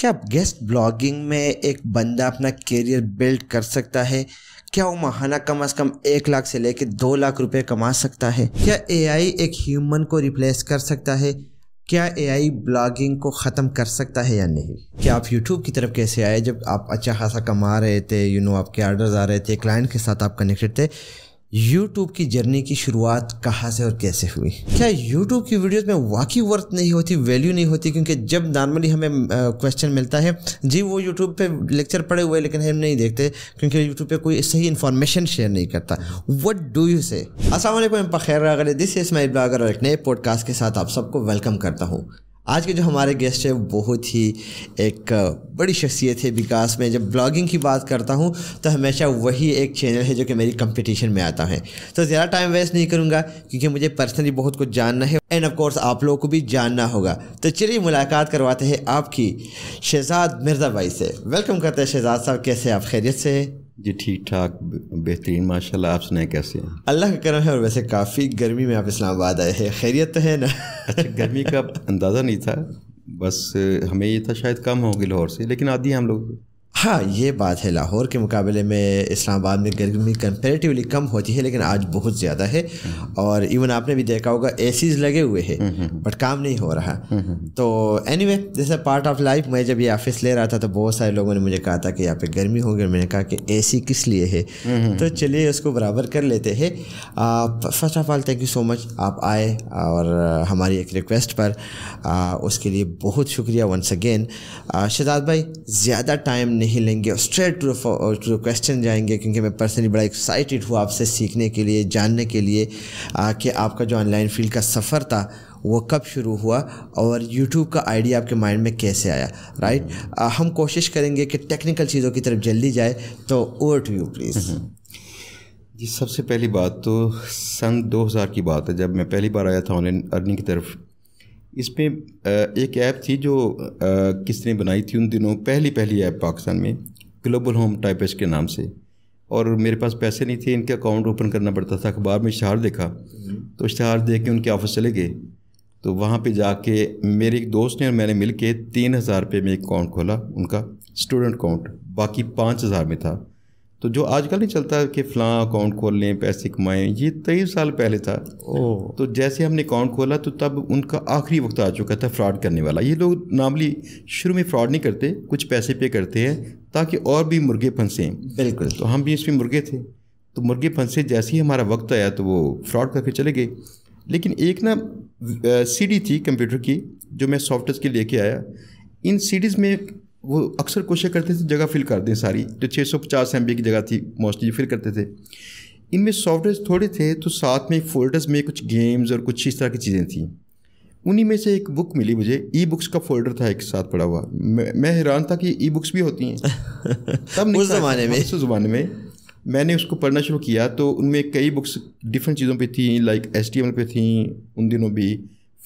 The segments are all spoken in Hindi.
क्या गेस्ट ब्लॉगिंग में एक बंदा अपना करियर बिल्ड कर सकता है क्या वो महाना कम अज़ कम एक लाख से लेकर दो लाख रुपए कमा सकता है क्या एआई एक ह्यूमन को रिप्लेस कर सकता है क्या एआई ब्लॉगिंग को ख़त्म कर सकता है या नहीं क्या आप यूट्यूब की तरफ कैसे आए जब आप अच्छा खासा कमा रहे थे यू नो आपके आर्डर्स आ रहे थे क्लाइंट के साथ आप कनेक्टेड थे यूट्यूब की जर्नी की शुरुआत कहाँ से और कैसे हुई क्या यूट्यूब की वीडियोस में वाकई वर्थ नहीं होती वैल्यू नहीं होती क्योंकि जब नॉर्मली हमें क्वेश्चन मिलता है जी वो यूट्यूब पे लेक्चर पड़े हुए लेकिन हम नहीं देखते क्योंकि यूट्यूब पे कोई सही इन्फॉर्मेशन शेयर नहीं करता वट डू यू से असल पखैर दिस इज माई ब्लागर और एक नए पॉडकास्ट के साथ आप सबको वेलकम करता हूँ आज के जो हमारे गेस्ट हैं बहुत ही एक बड़ी शख्सियत है विकास में जब ब्लॉगिंग की बात करता हूँ तो हमेशा वही एक चैनल है जो कि मेरी कंपटीशन में आता है तो ज़्यादा टाइम वेस्ट नहीं करूँगा क्योंकि मुझे पर्सनली बहुत कुछ जानना है एंड ऑफ कोर्स आप लोगों को भी जानना होगा तो चलिए मुलाकात करवाते हैं आपकी शहजाद मिर्जा भाई से वेलकम करते हैं शहजाद साहब कैसे आप खैरियत से जी ठीक ठाक बेहतरीन माशाल्लाह आप सुनाए कैसे हैं अल्लाह का करम है और वैसे काफ़ी गर्मी में आप इस्लामाबाद आए हैं खैरियत तो है ना अच्छा गर्मी का अंदाज़ा नहीं था बस हमें ये था शायद कम होगी लाहौर से लेकिन आदि हम लोग हाँ ये बात है लाहौर के मुकाबले में इस्लामाबाद में गर्मी कंपेरेटिवली कम होती है लेकिन आज बहुत ज़्यादा है हम्म। और इवन आपने भी देखा होगा ए लगे हुए हैं बट हम्म, हम्म। काम नहीं हो रहा तो एनी वे जैसे पार्ट ऑफ लाइफ मैं जब ये ऑफिस ले रहा था तो बहुत सारे लोगों ने मुझे कहा था कि यहाँ पे गर्मी होगी मैंने कहा कि ए किस लिए है तो चलिए उसको बराबर कर लेते हैं first of all thank you so much आप आए और हमारी एक रिक्वेस्ट पर आ, उसके लिए बहुत शुक्रिया वंस अगेन शहजाद भाई ज़्यादा टाइम नहीं लेंगे और स्ट्रेट टू टू क्वेश्चन जाएंगे क्योंकि मैं पर्सनली बड़ा एक्साइटेड हुआ आपसे सीखने के लिए जानने के लिए कि आपका जो ऑनलाइन फील्ड का सफ़र था वो कब शुरू हुआ और यूट्यूब का आइडिया आपके माइंड में कैसे आया राइट आ, हम कोशिश करेंगे कि टेक्निकल चीज़ों की तरफ जल्दी जाए तो ओवर टू यू प्लीज़ जी सबसे पहली बात तो सन 2000 की बात है जब मैं पहली बार आया था ऑनलाइन अर्निंग की तरफ इसमें एक ऐप थी जो किसने बनाई थी उन दिनों पहली पहली ऐप पाकिस्तान में ग्लोबल होम टाइपेस के नाम से और मेरे पास पैसे नहीं थे इनके अकाउंट ओपन करना पड़ता था अखबार में इश्तहार देखा हम्म। तो इश्तहार देख के उनके ऑफिस चले गए तो वहाँ पे जाके मेरे एक दोस्त ने और मैंने मिल के तीन हज़ार रुपये में एक अकाउंट खोला उनका स्टूडेंट अकाउंट बाकी पाँच हज़ार में था तो जो आजकल नहीं चलता कि फ़ला अकाउंट खोल लें पैसे कमाएं ये तेईस साल पहले था तो जैसे हमने अकाउंट खोला तो तब उनका आखिरी वक्त आ चुका था फ्रॉड करने वाला ये लोग नॉर्मली शुरू में फ्रॉड नहीं करते कुछ पैसे पे करते हैं ताकि और भी मुर्गे फंसें बिल्कुल तो हम भी इसमें मुर्गे थे तो मुर्गे फंसे जैसे ही हमारा वक्त आया तो वो फ्रॉड करके चले गए लेकिन एक ना सीडी थी कंप्यूटर की जो मैं सॉफ्टवेयर के लेके आया इन सीडीज़ में वो अक्सर कोशिश करते थे जगह फिल कर दें सारी जो 650 बी की जगह थी मोस्टली फिल करते थे इनमें सॉफ्टवेयर थोड़े थे तो साथ में फोल्डर्स में कुछ गेम्स और कुछ इस तरह की चीज़ें थी उन्हीं में से एक बुक मिली मुझे ई बुक्स का फोल्डर था एक साथ पड़ा हुआ मैं, हैरान था कि ई बुक्स भी होती हैं तब उस ज़माने में उस ज़माने में मैंने उसको पढ़ना शुरू किया तो उनमें कई बुक्स डिफरेंट चीज़ों पे थी लाइक एस टी एम पे थी उन दिनों भी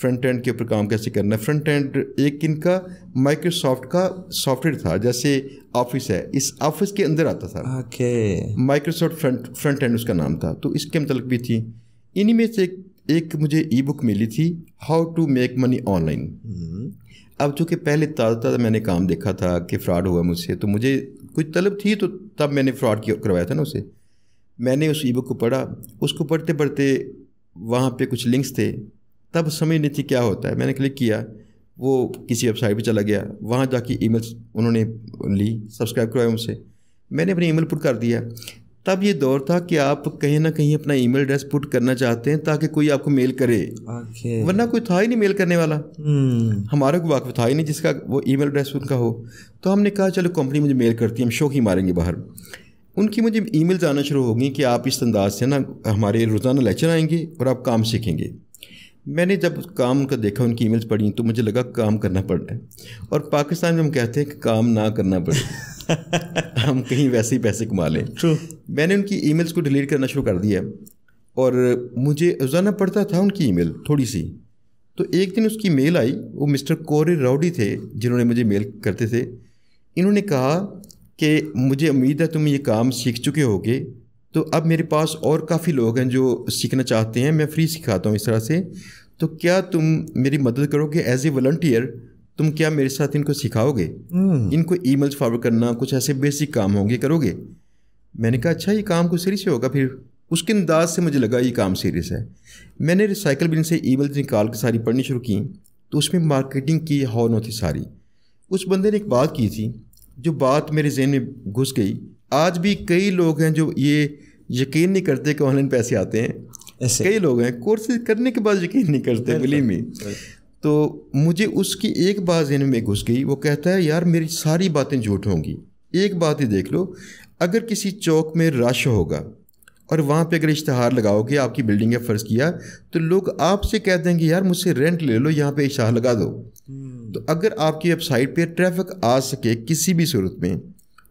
फ्रंट एंड के ऊपर काम कैसे करना है फ्रंट एंड एक इनका माइक्रोसॉफ्ट का सॉफ्टवेयर था जैसे ऑफिस है इस ऑफिस के अंदर आता था okay Microsoft front front end उसका नाम था तो इसके मतलब भी थी इन्हीं में से एक एक मुझे ई बुक मिली थी how to make money online अब चूँकि पहले ताज़ा ताज़ा मैंने काम देखा था कि फ़्रॉड हुआ मुझसे तो मुझे कुछ तलब थी तो तब मैंने फ़्रॉड करवाया था ना उसे मैंने उस ई बुक को पढ़ा उसको पढ़ते पढ़ते वहाँ पे कुछ लिंक्स थे तब समझ नहीं थी क्या होता है मैंने क्लिक किया वो किसी वेबसाइट पे चला गया वहाँ जाके ई उन्होंने ली सब्सक्राइब करवाया उनसे मैंने अपनी ई पुट कर दिया तब ये दौर था कि आप कहीं ना कहीं अपना ईमेल एड्रेस पुट करना चाहते हैं ताकि कोई आपको मेल करे okay. वरना कोई था ही नहीं मेल करने वाला hmm. हमारा कोई वाकफ था ही नहीं जिसका वो ईमेल एड्रेस उनका हो तो हमने कहा चलो कंपनी मुझे मेल करती है हम शौक ही मारेंगे बाहर उनकी मुझे मेल आना शुरू होगी कि आप इस अंदाज से ना हमारे रोज़ाना लेक्चर आएंगे और आप काम सीखेंगे मैंने जब काम का देखा उनकी ईमेल्स पढ़ी तो मुझे लगा काम करना पड़ रहा है और पाकिस्तान में हम कहते हैं कि काम ना करना पड़े हम कहीं वैसे ही पैसे कमा लें ट्रू मैंने उनकी ईमेल्स को डिलीट करना शुरू कर दिया और मुझे रोज़ाना पड़ता था उनकी ईमेल थोड़ी सी तो एक दिन उसकी मेल आई वो मिस्टर कोरे राउडी थे जिन्होंने मुझे मेल करते थे इन्होंने कहा कि मुझे उम्मीद है तुम ये काम सीख चुके होगे तो अब मेरे पास और काफ़ी लोग हैं जो सीखना चाहते हैं मैं फ्री सिखाता हूँ इस तरह से तो क्या तुम मेरी मदद करोगे एज ए वॉल्टियर तुम क्या मेरे साथ इनको सिखाओगे हम्म। इनको मेल्स फॉरवर्ड करना कुछ ऐसे बेसिक काम होंगे करोगे मैंने कहा अच्छा ये काम कुछ सीरियस होगा फिर उसके अंदाज से मुझे लगा ये काम सीरियस है मैंने रिसाइकल बिन से मेल्स निकाल के सारी पढ़नी शुरू की तो उसमें मार्केटिंग की हॉर्न थी सारी उस बंदे ने एक बात की थी जो बात मेरे जहन में घुस गई आज भी कई लोग हैं जो ये यकीन नहीं करते कि ऑनलाइन पैसे आते हैं ऐसे कई लोग हैं कोर्सेज करने के बाद यकीन नहीं करते बिलीव मी तो मुझे उसकी एक बात जहन में घुस गई वो कहता है यार मेरी सारी बातें झूठ होंगी एक बात ही देख लो अगर किसी चौक में रश होगा और वहाँ पे अगर इश्तहार लगाओगे आपकी बिल्डिंग है फ़र्ज़ किया तो लोग आपसे कह देंगे यार मुझसे रेंट ले लो यहाँ पे इश्तहार लगा दो हम्म। तो अगर आपकी वेबसाइट पे ट्रैफिक आ सके किसी भी सूरत में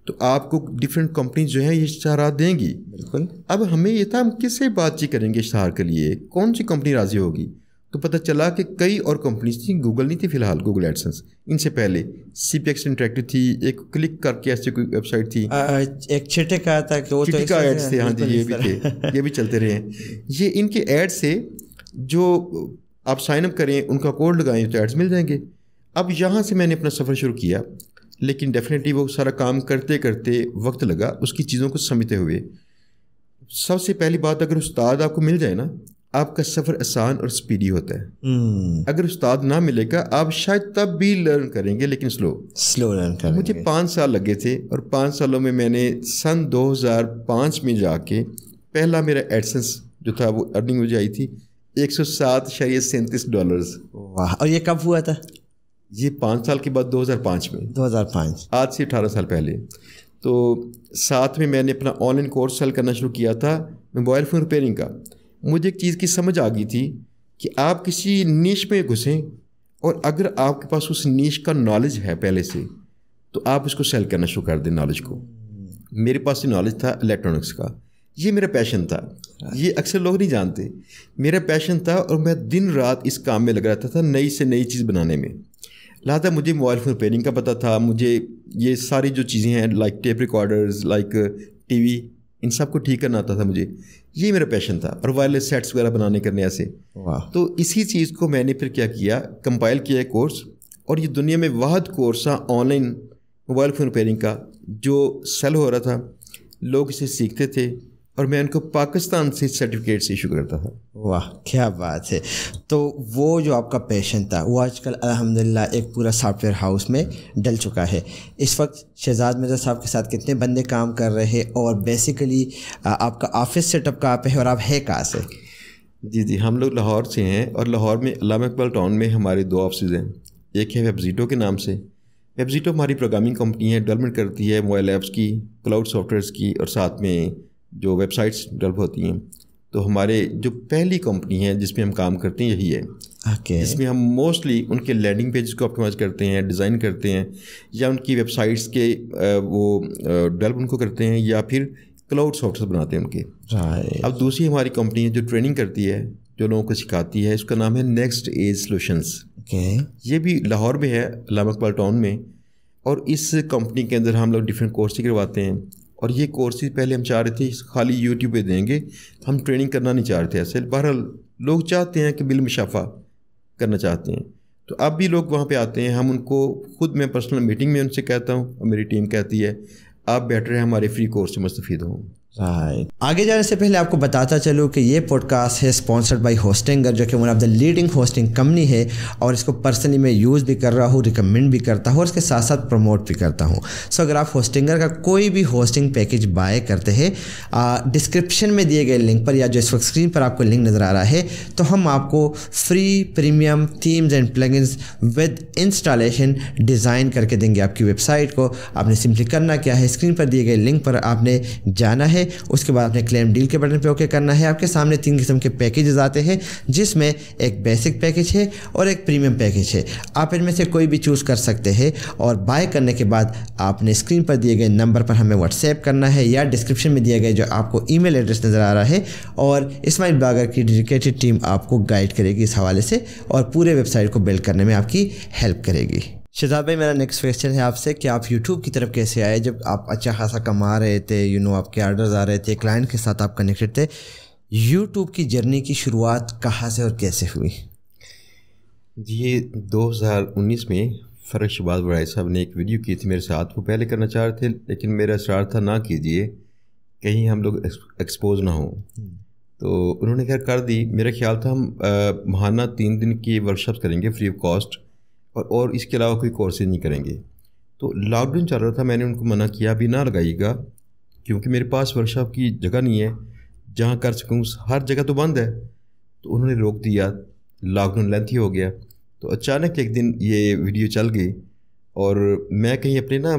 तो आपको डिफरेंट कंपनीज जो है ये इश्तहारा देंगी बिल्कुल अब हमें ये था हम किससे बातचीत करेंगे इश्तहार के लिए कौन सी कंपनी राज़ी होगी तो पता चला कि कई और कंपनीज थी गूगल नहीं थी फिलहाल गूगल एडसेंस इनसे पहले सी पी एक्स इंटरेक्टिव थी एक क्लिक करके ऐसी कोई वेबसाइट थी आ, एक छिटे का था कि वो तो का एड्स थे हाँ जी ये भी थे ये भी चलते रहे ये इनके एड से जो आप साइनअप करें उनका कोड लगाएं तो एड्स मिल जाएंगे अब यहाँ से मैंने अपना सफ़र शुरू किया लेकिन डेफिनेटली वो सारा काम करते करते वक्त लगा उसकी चीज़ों को समझते हुए सबसे पहली बात अगर उस्ताद आपको मिल जाए ना आपका सफ़र आसान और स्पीडी होता है हम्म। अगर उस्ताद ना मिलेगा आप शायद तब भी लर्न करेंगे लेकिन स्लो स्लो लर्न करेंगे मुझे पाँच साल लगे थे और पाँच सालों में मैंने सन 2005 में जाके पहला मेरा एडसेंस जो था वो अर्निंग मुझे आई थी एक सौ सात शायद सैंतीस डॉलर वाह और ये कब हुआ था ये पाँच साल के बाद 2005 में 2005 आज से अठारह साल पहले तो साथ में मैंने अपना ऑनलाइन कोर्स सेल करना शुरू किया था मोबाइल फ़ोन रिपेयरिंग का मुझे एक चीज़ की समझ आ गई थी कि आप किसी नीच में घुसें और अगर आपके पास उस नीच का नॉलेज है पहले से तो आप उसको सेल करना शुरू कर दें नॉलेज को मेरे पास ये नॉलेज था इलेक्ट्रॉनिक्स का ये मेरा पैशन था ये अक्सर लोग नहीं जानते मेरा पैशन था और मैं दिन रात इस काम में लग रहा था नई से नई चीज़ बनाने में लिहाजा मुझे मोबाइल फ़ोन रिपेयरिंग का पता था मुझे ये सारी जो चीज़ें हैं like tape recorders like TV इन सब को ठीक करना आता था मुझे ये मेरा पैशन था और वायरलेस सेट्स वगैरह बनाने करने से तो इसी चीज़ को मैंने फिर क्या किया कंपाइल किया कोर्स और ये दुनिया में वाहद कोर्स था ऑनलाइन मोबाइल फ़ोन रिपेयरिंग का जो सेल हो रहा था लोग इसे सीखते थे और मैं उनको पाकिस्तान से सर्टिफिकेट्स इशू करता था वाह क्या बात है तो वो जो आपका पैशन था वो आजकल अल्हम्दुलिल्लाह एक पूरा सॉफ्टवेयर हाउस में डल चुका है इस वक्त शहजाद मिर्जा साहब के साथ कितने बंदे काम कर रहे हैं और बेसिकली आपका ऑफिस सेटअप कहाँ पे है और आप है कहाँ से जी जी हम लोग लाहौर से हैं और लाहौर में अलामा इकबाल टाउन में हमारे दो ऑफिस हैं एक है वेबजीटो के नाम से वेबजीटो हमारी प्रोग्रामिंग कंपनी है डेवलपमेंट करती है मोबाइल ऐप्स की क्लाउड सॉफ्टवेयर्स की और साथ में जो वेबसाइट्स डेवलप होती हैं तो हमारे जो पहली कंपनी है जिसमें हम काम करते हैं यही है okay. इसमें हम मोस्टली उनके लैंडिंग पेजेस को ऑप्टिमाइज करते हैं डिज़ाइन करते हैं या उनकी वेबसाइट्स के वो डेवलप उनको करते हैं या फिर क्लाउड सॉफ्टवेयर बनाते हैं उनके right. अब दूसरी हमारी कंपनी है जो ट्रेनिंग करती है जो लोगों को सिखाती है इसका नाम है नेक्स्ट एज सोल्यूशंस ये भी लाहौर में है लामा टाउन में और इस कंपनी के अंदर हम लोग डिफरेंट कोर्स करवाते हैं और ये कोर्सेज पहले हम चाह रहे थे खाली यूट्यूब पे देंगे हम ट्रेनिंग करना नहीं चाह रहे थे ऐसे बहरहाल लोग चाहते हैं कि बिल मुशाफा करना चाहते हैं तो अब भी लोग वहाँ पे आते हैं हम उनको खुद मैं पर्सनल मीटिंग में उनसे कहता हूँ और मेरी टीम कहती है आप बेटर हैं हमारे फ्री कोर्स से मुस्तफ़ हों राइट आगे जाने से पहले आपको बताता चलूँ कि ये पॉडकास्ट है स्पॉन्सर्ड बाय होस्टिंगर जो कि one of the leading hosting company है और इसको पर्सनली मैं यूज़ भी कर रहा हूँ रिकमेंड भी करता हूँ और इसके साथ साथ प्रमोट भी करता हूँ सो so, अगर आप होस्टिंगर का कोई भी होस्टिंग पैकेज बाय करते हैं डिस्क्रिप्शन में दिए गए लिंक पर या जो इस वक्त स्क्रीन पर आपको लिंक नज़र आ रहा है तो हम आपको free premium themes and plugins with installation design करके देंगे आपकी वेबसाइट को आपने सिंपली करना क्या है स्क्रीन पर दिए गए लिंक पर आपने जाना है उसके बाद आपने क्लेम डील के बटन पर ओके करना है आपके सामने तीन किस्म के पैकेजेस आते हैं जिसमें एक बेसिक पैकेज है और एक प्रीमियम पैकेज है आप इनमें से कोई भी चूज़ कर सकते हैं और बाय करने के बाद आपने स्क्रीन पर दिए गए नंबर पर हमें व्हाट्सएप करना है या डिस्क्रिप्शन में दिया गया जो आपको ईमेल एड्रेस नज़र आ रहा है और इस्माइल बागर की डेडिकेटेड टीम आपको गाइड करेगी इस हवाले से और पूरे वेबसाइट को बिल्ड करने में आपकी हेल्प करेगी शहजाद भाई मेरा नेक्स्ट क्वेश्चन है आपसे कि आप यूट्यूब की तरफ कैसे आए जब आप अच्छा खासा कमा रहे थे यू नो आपके आर्डर्स आ रहे थे क्लाइंट के साथ आप कनेक्टेड थे यूट्यूब की जर्नी की शुरुआत कहाँ से और कैसे हुई ये 2019 में फ़र्क शबाद बड़ा साहब ने एक वीडियो की थी मेरे साथ वो पहले करना चाह रहे थे लेकिन मेरा इसरार था ना कीजिए कहीं हम लोग एक्सपोज ना हों हम्म। तो उन्होंने खैर कर दी मेरा ख्याल था हम महाना तीन दिन की वर्कशॉप करेंगे फ्री ऑफ कॉस्ट और और इसके अलावा कोई कोर्सेज नहीं करेंगे तो लॉकडाउन चल रहा था मैंने उनको मना किया भी ना लगाइएगा क्योंकि मेरे पास वर्कशॉप की जगह नहीं है जहाँ कर सकूँ हर जगह तो बंद है तो उन्होंने रोक दिया लॉकडाउन लेंथ ही हो गया तो अचानक एक दिन ये वीडियो चल गई और मैं कहीं अपने ना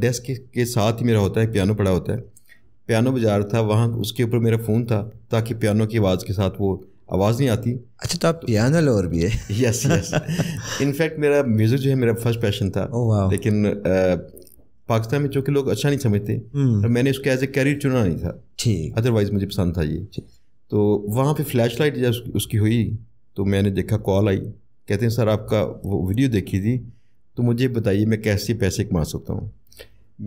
डेस्क के साथ ही मेरा होता है पियानो पड़ा होता है पियानो बजा रहा था वहाँ उसके ऊपर मेरा फ़ोन था ताकि पियानो की आवाज़ के साथ वो आवाज़ नहीं आती अच्छा तो आप पियानो लोअर भी है यस यस इनफैक्ट मेरा म्यूज़िक जो है मेरा फर्स्ट पैशन था oh, लेकिन आ, पाकिस्तान में चूँकि लोग अच्छा नहीं समझते और hmm. मैंने उसको एज ए कैरियर चुना नहीं था ठीक अदरवाइज़ मुझे पसंद था ये तो वहाँ पे फ्लैश लाइट जब उसकी हुई तो मैंने देखा कॉल आई कहते हैं सर आपका वो वीडियो देखी थी तो मुझे बताइए मैं कैसे पैसे कमा सकता हूँ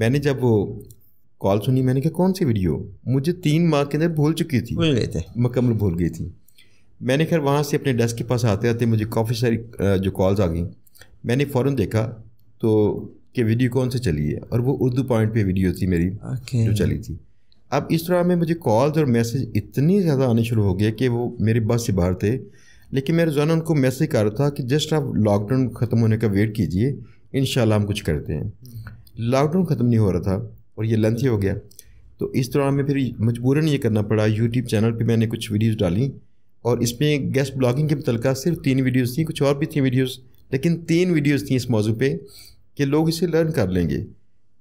मैंने जब वो कॉल सुनी मैंने कहा कौन सी वीडियो मुझे तीन माह के अंदर भूल चुकी थी भूल गए थे मुकम्मल भूल गई थी मैंने खैर वहाँ से अपने डेस्क के पास आते आते मुझे काफ़ी सारी जो कॉल्स आ गई मैंने फ़ौर देखा तो कि वीडियो कौन से चली है और वो उर्दू पॉइंट पे वीडियो थी मेरी okay. जो चली थी अब इस तरह में मुझे कॉल्स और मैसेज इतने ज़्यादा आने शुरू हो गए कि वो मेरे बस से बाहर थे लेकिन मैं रोज़ाना उनको मैसेज कर रहा था कि जस्ट आप लॉकडाउन ख़त्म होने का वेट कीजिए इन हम कुछ करते हैं लॉकडाउन ख़त्म नहीं हो रहा था और ये लंच हो गया तो इस दौरान में फिर मजबूरन ये करना पड़ा यूट्यूब चैनल पे मैंने कुछ वीडियोस डाली और इसमें गेस्ट ब्लॉगिंग के मतलब सिर्फ तीन वीडियोज़ थी कुछ और भी थी वीडियोज़ लेकिन तीन वीडियोज़ थी इस मौजू पर कि लोग इसे लर्न कर लेंगे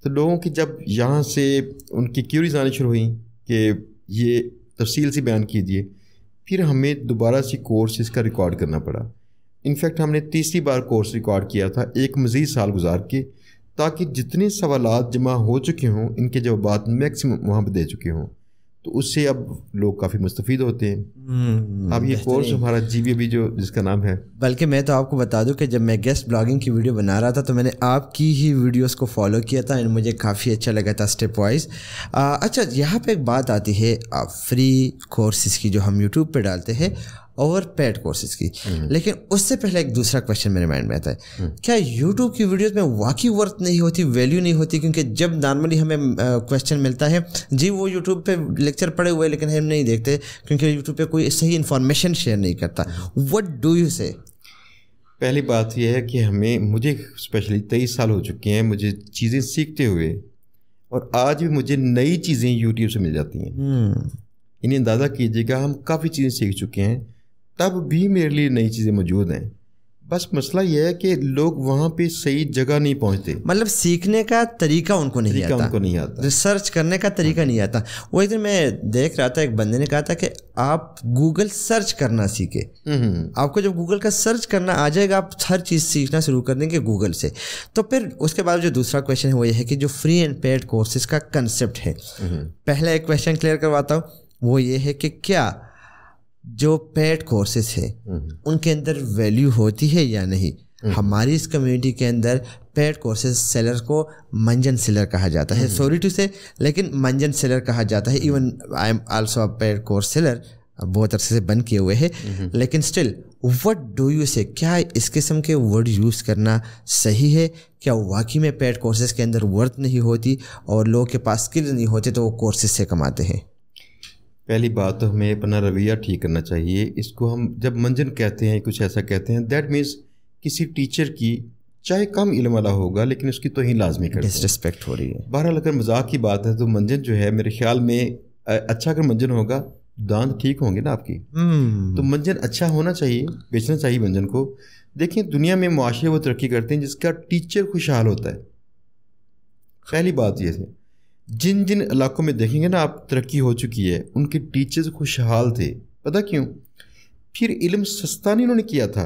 तो लोगों की जब यहाँ से उनकी क्यूरीज आनी शुरू हुई कि ये तफसील से बयान कीजिए फिर हमें दोबारा से कोर्स इसका रिकॉर्ड करना पड़ा इनफैक्ट हमने तीसरी बार कोर्स रिकॉर्ड किया था एक मज़ीद साल गुजार के ताकि जितने सवाल जमा हो चुके हों इनके जवाब मैक्सिमम वहाँ पर दे चुके हों तो उससे अब लोग काफ़ी मुस्तफ़ होते हैं हम्म, अब ये कोर्स हमारा जी बी जो जिसका नाम है बल्कि मैं तो आपको बता दूं कि जब मैं गेस्ट ब्लॉगिंग की वीडियो बना रहा था तो मैंने आपकी ही वीडियोस को फॉलो किया था एंड मुझे काफ़ी अच्छा लगा था स्टेप वाइज अच्छा यहाँ पे एक बात आती है फ्री कोर्सेज़ की जो हम यूट्यूब पर डालते हैं ओवर पेड कोर्सेज की हम्म। लेकिन उससे पहले एक दूसरा क्वेश्चन मेरे माइंड में आता है हम्म। क्या यूट्यूब की वीडियोज़ में वाकई वर्थ नहीं होती वैल्यू नहीं होती क्योंकि जब नॉर्मली हमें क्वेश्चन मिलता है जी वो यूट्यूब पे लेक्चर पड़े हुए लेकिन हम नहीं देखते क्योंकि यूट्यूब पे कोई सही इन्फॉर्मेशन शेयर नहीं करता वट डू यू से पहली बात यह है कि हमें मुझे स्पेशली तेईस साल हो चुके हैं मुझे चीज़ें सीखते हुए और आज भी मुझे नई चीज़ें यूट्यूब से मिल जाती हैं हम्म। इन्हें अंदाज़ा कीजिएगा हम काफ़ी चीज़ें सीख चुके हैं तब भी मेरे लिए नई चीज़ें मौजूद हैं बस मसला यह है कि लोग वहाँ पे सही जगह नहीं पहुँचते मतलब सीखने का तरीका उनको नहीं तरीका आता उनको नहीं आता रिसर्च करने का तरीका नहीं आता वो दिन मैं देख रहा था एक बंदे ने कहा था कि आप गूगल सर्च करना सीखे हम्म। आपको जब गूगल का सर्च करना आ जाएगा आप हर चीज़ सीखना शुरू कर देंगे गूगल से तो फिर उसके बाद जो दूसरा क्वेश्चन है वो ये है कि जो फ्री एंड पेड कोर्सेज का कंसेप्ट है हम्म। पहला एक क्वेश्चन क्लियर करवाता हूँ वो ये है कि क्या जो पेड कोर्सेज है उनके अंदर वैल्यू होती है या नहीं हम्म। हमारी इस कम्युनिटी के अंदर पेड कोर्सेज सेलर को मंजन सेलर कहा जाता है सॉरी टू से लेकिन मंजन सेलर कहा जाता है even I am also a paid course seller बहुत अरसे से बंद किए हुए हैं हम्म। लेकिन स्टिल वट डू यू से क्या इस किस्म के वर्ड यूज़ करना सही है क्या वाकई में पेड कोर्सेज के अंदर वर्थ नहीं होती और लोगों के पास स्किल नहीं होते तो वो कोर्सेज से कमाते हैं पहली बात तो हमें अपना रवैया ठीक करना चाहिए इसको हम जब मंजन कहते हैं कुछ ऐसा कहते हैं दैट मीन्स किसी टीचर की चाहे कम इलम वाला होगा लेकिन उसकी तो ही लाजमी कर डिसरिस्पेक्ट हो रही है बहरहाल अगर मजाक की बात है तो मंजन जो है मेरे ख्याल में अच्छा अगर मंजन होगा दांत ठीक होंगे ना आपकी hmm. तो मंजन अच्छा होना चाहिए बेचना चाहिए मंजन को देखिए दुनिया में मुआरे वो तरक्की करते हैं जिसका टीचर खुशहाल होता है पहली बात ये थी जिन जिन इलाकों में देखेंगे ना आप तरक्की हो चुकी है उनके टीचर्स खुशहाल थे पता क्यों फिर इलम सस्ता नहीं उन्होंने किया था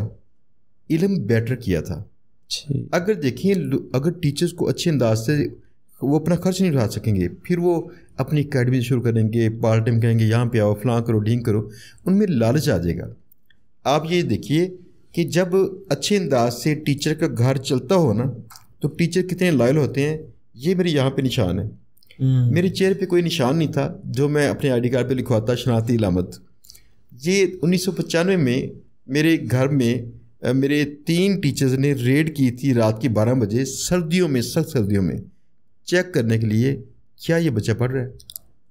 इलम बेटर किया था अगर देखें अगर टीचर्स को अच्छे अंदाज से वो अपना खर्च नहीं उठा सकेंगे फिर वो अपनी अकेडमी शुरू करेंगे पार्ट टाइम करेंगे यहाँ पे आओ फलां करो ढींग करो उनमें लालच आ जाएगा आप ये देखिए कि जब अच्छे अंदाज से टीचर का घर चलता हो ना तो टीचर कितने लॉयल होते हैं ये मेरे यहाँ पे निशान है हम्म। मेरे चेहरे पे कोई निशान नहीं था जो मैं अपने आईडी कार्ड पे लिखवाता शनाती इलामत ये उन्नीस में मेरे घर में मेरे तीन टीचर्स ने रेड की थी रात की बारह बजे सर्दियों में सख्त सर्दियों में चेक करने के लिए क्या ये बच्चा पढ़ रहा है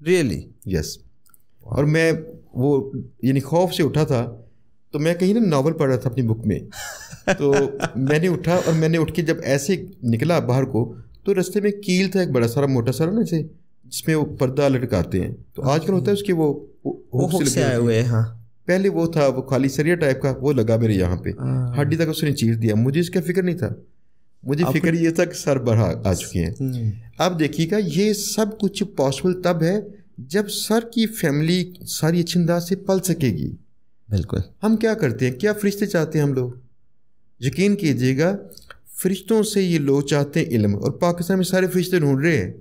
रियली यस yes. और मैं वो यानी खौफ से उठा था तो मैं कहीं ना नावल पढ़ रहा था अपनी बुक में तो मैंने उठा और मैंने उठ के जब ऐसे निकला बाहर को तो रस्ते में कील था एक बड़ा सारा मोटा सारा ना जैसे जिसमें वो पर्दा लटकाते हैं तो हाँ आजकल होता है उसके वो से आए हुए हैं हाँ पहले वो था वो खाली सरिया टाइप का वो लगा मेरे यहाँ पे हाँ। हड्डी तक उसने चीर दिया मुझे इसका फिक्र नहीं था मुझे फिक्र ये था कि सर बढ़ा आ चुके हैं हम्म। अब देखिएगा ये सब कुछ पॉसिबल तब है जब सर की फैमिली सारी अच्छे अंदाज से पल सकेगी बिल्कुल हम क्या करते हैं क्या फरिश्ते चाहते हैं हम लोग यकीन कीजिएगा फरिश्तों से ये लोग चाहते हैं इल्म और पाकिस्तान में सारे फरिश्ते ढूंढ रहे हैं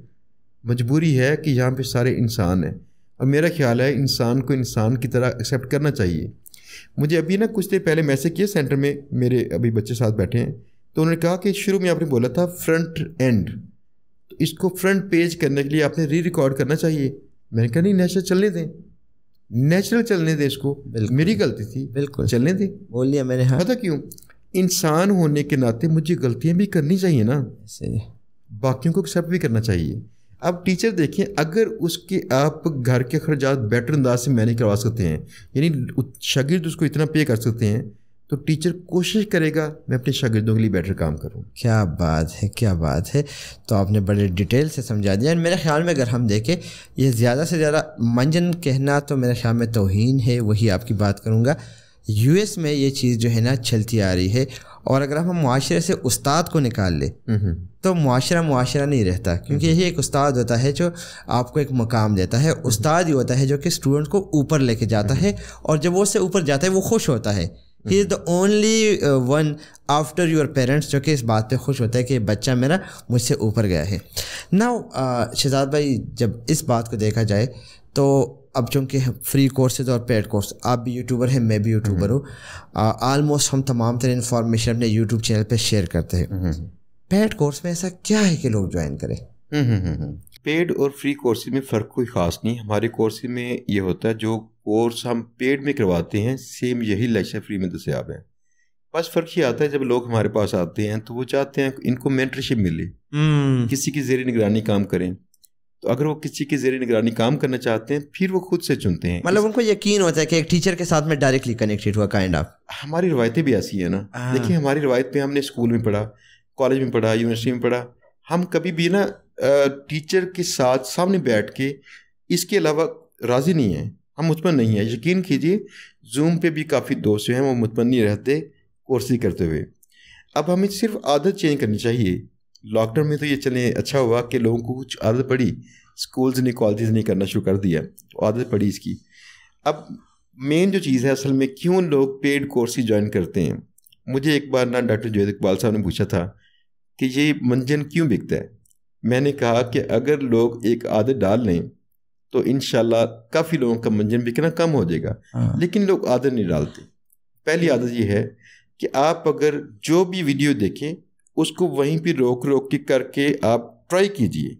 मजबूरी है कि यहाँ पे सारे इंसान हैं और मेरा ख्याल है इंसान को इंसान की तरह एक्सेप्ट करना चाहिए मुझे अभी ना कुछ देर पहले मैसेज किया सेंटर में मेरे अभी बच्चे साथ बैठे हैं तो उन्होंने कहा कि शुरू में आपने बोला था फ्रंट एंड तो इसको फ्रंट पेज करने के लिए आपने री रिकॉर्ड करना चाहिए मैंने कहा नहीं नेचुरल चलने दें नेचुरल चलने दें इसको मेरी गलती थी बिल्कुल चलने दें बोल लिया मैंने हाँ। पता क्यों इंसान होने के नाते मुझे गलतियाँ भी करनी चाहिए ना बाकियों को एक्सेप्ट भी करना चाहिए अब टीचर देखें अगर उसके आप घर के खर्च बेटर अंदाज से मैनेज करवा सकते हैं यानी शागिर्द उसको इतना पे कर सकते हैं तो टीचर कोशिश करेगा मैं अपने शागिर्दों के लिए बेटर काम करूँ क्या बात है क्या बात है तो आपने बड़े डिटेल से समझा दिया मेरे ख्याल में अगर हम देखें ये ज़्यादा से ज़्यादा मंजन कहना तो मेरे ख्याल में तोहन है वही आपकी बात करूँगा यूएस में ये चीज़ जो है ना चलती आ रही है और अगर हम माशरे से उस्ताद को निकाल लें तो माशरा माशरा नहीं रहता क्योंकि यही एक उस्ताद होता है जो आपको एक मकाम देता है उस्ताद ही होता है जो कि स्टूडेंट को ऊपर लेके जाता है और जब वो उससे ऊपर जाता है वो खुश होता है he is the only one after your parents जो कि इस बात पे खुश होता है कि बच्चा मेरा मुझसे ऊपर गया है ना uh, शहजाद भाई जब इस बात को देखा जाए तो अब चूँकि फ्री कोर्सेज और पेड कोर्स आप भी यूट्यूबर हैं मैं भी यूट्यूबर हम्म। हूँ आलमोस्ट हम तमाम तरह इन्फॉर्मेशन अपने यूट्यूब चैनल पर शेयर करते हैं पेड हम्म, कोर्स हम्म। में ऐसा क्या है कि लोग ज्वाइन करें पेड और फ्री कोर्सेज में फ़र्क कोई ख़ास नहीं हमारे कोर्सेज में ये होता है जो कोर्स हम पेड में करवाते हैं सेम यही लक्ष्य फ्री में दस्याब हैं बस फ़र्क ही आता है जब लोग हमारे पास आते हैं तो वो चाहते हैं इनको मेंटरशिप मिले किसी की जेर निगरानी काम करें तो अगर वो किसी के जरिए निगरानी काम करना चाहते हैं फिर वो खुद से चुनते हैं मतलब उनको यकीन होता है कि एक टीचर के साथ में डायरेक्टली कनेक्टेड हुआ काइंड ऑफ हमारी रवायतें भी ऐसी है ना हाँ। देखिए हमारी रवायत पे हमने स्कूल में पढ़ा कॉलेज में पढ़ा यूनिवर्सिटी में पढ़ा हम कभी भी ना टीचर के साथ सामने बैठ के इसके अलावा राज़ी नहीं है हम मुतमन नहीं है यकीन कीजिए जूम पे भी काफ़ी दोस्त हैं वो मुतमन नहीं रहते कोर्स ही करते हुए अब हमें सिर्फ आदत चेंज करनी चाहिए लॉकडाउन में तो ये चले अच्छा हुआ कि लोगों को कुछ आदत पड़ी स्कूल्स ने कॉलेज ने करना शुरू कर दिया तो आदत पड़ी इसकी अब मेन जो चीज़ है असल में क्यों लोग पेड कोर्स ही ज्वाइन करते हैं मुझे एक बार ना डॉक्टर जवेद इकबाल साहब ने पूछा था कि ये मंजन क्यों बिकता है मैंने कहा कि अगर लोग एक आदत डाल लें तो इन काफ़ी लोगों का मंजन बिकना कम हो जाएगा हाँ। लेकिन लोग आदत नहीं डालते पहली आदत ये है कि आप अगर जो भी वीडियो देखें उसको वहीं पर रोक रोक के करके आप ट्राई कीजिए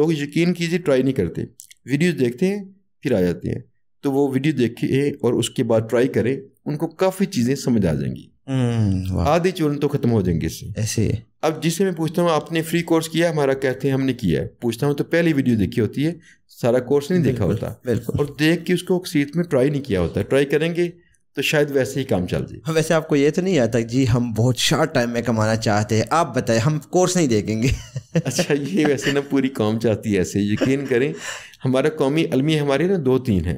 लोग यकीन कीजिए ट्राई नहीं करते वीडियो देखते हैं फिर आ जाते हैं तो वो वीडियो देखिए और उसके बाद ट्राई करें उनको काफ़ी चीज़ें समझ आ जाएंगी हम्म, आधे चूर्ण तो खत्म हो जाएंगे इससे ऐसे अब जिसे मैं पूछता हूँ आपने फ्री कोर्स किया हमारा कहते हैं हमने किया है पूछता हूँ तो पहली वीडियो देखी होती है सारा कोर्स नहीं देखा होता और देख के उसको सीट में ट्राई नहीं किया होता ट्राई करेंगे तो शायद वैसे ही काम चल जाए वैसे आपको ये तो नहीं आता जी हम बहुत शॉर्ट टाइम में कमाना चाहते हैं आप बताएं हम कोर्स नहीं देखेंगे अच्छा ये वैसे ना पूरी कौम चाहती है ऐसे यकीन करें हमारा कौमी अलमी हमारे ना दो तीन हैं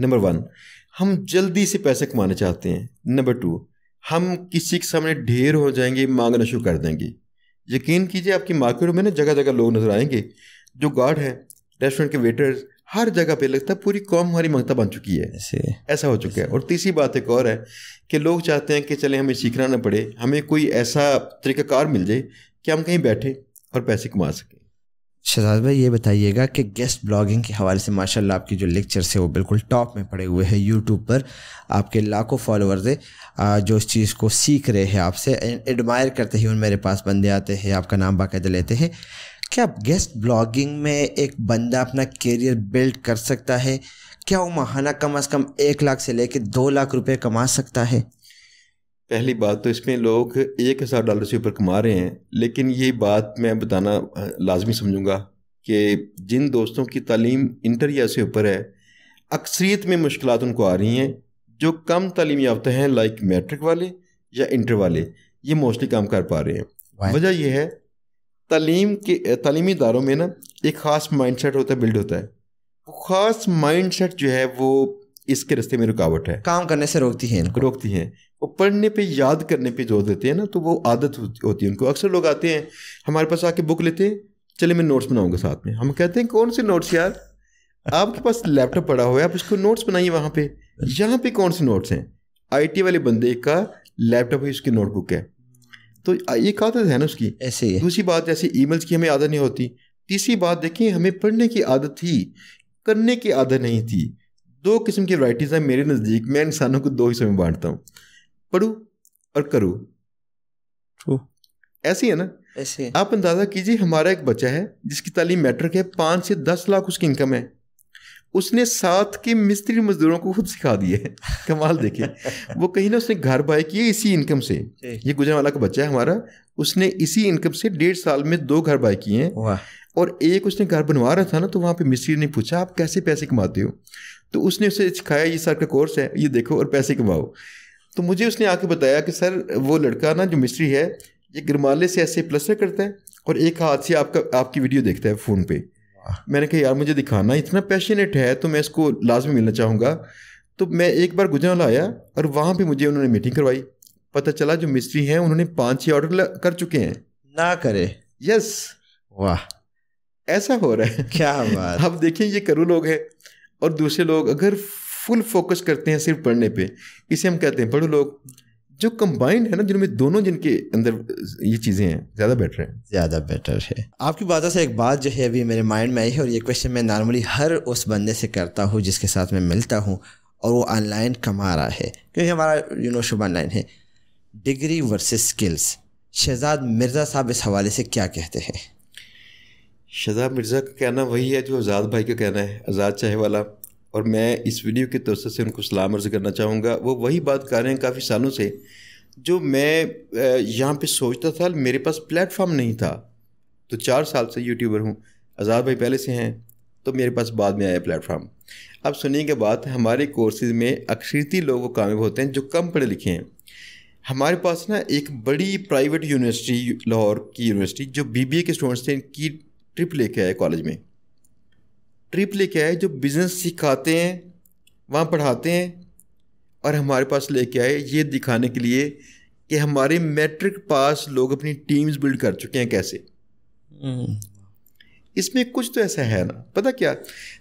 नंबर वन हम जल्दी से पैसे कमाना चाहते हैं नंबर टू हम किसी के सामने ढेर हो जाएंगे मांगना शुरू कर देंगे यकीन कीजिए आपकी मार्केट में ना जगह जगह लोग नजर आएंगे जो गार्ड हैं रेस्टोरेंट के वेटर्स हर जगह पे लगता है पूरी कौम हमारी मंगता बन चुकी है ऐसा हो चुका है और तीसरी बात एक और है कि लोग चाहते हैं कि चले हमें सीखना ना पड़े हमें कोई ऐसा तरीकाकार मिल जाए कि हम कहीं बैठे और पैसे कमा सकें शहजाद भाई ये बताइएगा कि गेस्ट ब्लॉगिंग के हवाले से माशाल्लाह आपके जो लेक्चर्स है वो बिल्कुल टॉप में पड़े हुए हैं यूट्यूब पर आपके लाखों फॉलोअर्स है जो इस चीज़ को सीख रहे हैं आपसे एडमायर करते ही उन मेरे पास बंदे आते हैं आपका नाम बाकायदा लेते हैं क्या गेस्ट ब्लॉगिंग में एक बंदा अपना करियर बिल्ड कर सकता है क्या वो माहाना कम अज़ कम एक लाख से लेकर दो लाख रुपए कमा सकता है पहली बात तो इसमें लोग एक हज़ार डॉलर से ऊपर कमा रहे हैं लेकिन ये बात मैं बताना लाजमी समझूंगा कि जिन दोस्तों की तालीम इंटर या से ऊपर है अक्सरियत में मुश्किल उनको आ रही हैं जो कम तालीम याफ्ता हैं लाइक मैट्रिक वाले या इंटर वाले ये मोस्टली काम कर पा रहे हैं वजह यह है तलीम के तलीमी इदारों में ना एक ख़ास माइंड सेट होता है बिल्ड होता है वो ख़ास माइंड सेट जो है वो इसके रस्ते में रुकावट है काम करने से रोकती है रोकती हैं वो पढ़ने पे याद करने पे जोर देते हैं ना तो वो आदत होती है उनको अक्सर लोग आते हैं हमारे पास आके बुक लेते हैं चले मैं नोट्स बनाऊंगा साथ में हम कहते हैं कौन से नोट्स यार आपके पास लैपटॉप पड़ा हुआ है आप उसको नोट्स बनाइए वहाँ पे यहाँ पे कौन से नोट्स हैं आईटी वाले बंदे का लैपटॉप ही उसकी नोटबुक है तो एक आदत है ना उसकी ऐसे ही दूसरी बात जैसे ईमेल्स की हमें आदत नहीं होती तीसरी बात देखिए हमें पढ़ने की आदत थी करने की आदत नहीं थी दो किस्म की वराइटीज़ हैं मेरे नज़दीक मैं इंसानों को दो हिस्सों में बांटता हूँ पढ़ू और करूँ ऐसे ऐसी है ना ऐसे आप अंदाज़ा कीजिए हमारा एक बच्चा है जिसकी तालीम मैट्रिक है पाँच से दस लाख उसकी इनकम है उसने साथ के मिस्त्री मजदूरों को खुद सिखा दिया है कमाल देखिए वो कहीं ना उसने घर बाय किए इसी इनकम से ये गुजरावाला का बच्चा है हमारा उसने इसी इनकम से डेढ़ साल में दो घर बाय किए हैं और एक उसने घर बनवा रहा था ना तो वहाँ पे मिस्त्री ने पूछा आप कैसे पैसे कमाते हो तो उसने उसे सिखाया ये सर का कोर्स है ये देखो और पैसे कमाओ तो मुझे उसने आके बताया कि सर वो लड़का ना जो मिस्त्री है ये गिरमाले से ऐसे प्लस्टर करता है और एक हाथ से आपका आपकी वीडियो देखता है फ़ोन पे मैंने कहा यार मुझे दिखाना इतना पैशनेट है तो मैं इसको लाजमी मिलना चाहूँगा तो मैं एक बार गुजराला आया और वहाँ पर मुझे उन्होंने मीटिंग करवाई पता चला जो मिस्त्री हैं उन्होंने पाँच छः ऑर्डर कर चुके हैं ना करे यस वाह ऐसा हो रहा है क्या बात अब देखिए ये करू लोग हैं और दूसरे लोग अगर फुल फोकस करते हैं सिर्फ पढ़ने पे इसे हम कहते हैं पढ़ो लोग जो कंबाइंड है ना जिनमें दोनों जिनके अंदर ये चीज़ें हैं ज़्यादा बेटर हैं ज़्यादा बेटर है आपकी बातों से एक बात जो है अभी मेरे माइंड में आई है और ये क्वेश्चन मैं नॉर्मली हर उस बंदे से करता हूँ जिसके साथ मैं मिलता हूँ और वो ऑनलाइन कमा रहा है क्योंकि हमारा यू नो शुभ ऑनलाइन है degree versus skills Shahzad Mirza साहब इस हवाले से क्या कहते हैं शहजाद मिर्ज़ा का कहना वही है जो आज़ाद भाई का कहना है आज़ाद चाहे वाला और मैं इस वीडियो के तौर से उनको सलाम अर्ज़ करना चाहूँगा वो वही बात कर रहे हैं काफ़ी सालों से जो मैं यहाँ पे सोचता था मेरे पास प्लेटफॉर्म नहीं था तो चार साल से यूट्यूबर हूँ आज़ाद भाई पहले से हैं तो मेरे पास बाद में आया प्लेटफॉर्म अब सुनिए के बाद हमारे कोर्सेज में अक्सरती लोग कामयाब होते हैं जो कम पढ़े लिखे हैं हमारे पास ना एक बड़ी प्राइवेट यूनिवर्सिटी लाहौर की यूनिवर्सिटी जो बीबीए के स्टूडेंट्स थे इनकी ट्रिप लेके आए कॉलेज में ट्रिप लेके आए जो बिज़नेस सिखाते हैं वहाँ पढ़ाते हैं और हमारे पास लेके आए ये दिखाने के लिए कि हमारे मैट्रिक पास लोग अपनी टीम्स बिल्ड कर चुके हैं कैसे हम्म। इसमें कुछ तो ऐसा है ना पता क्या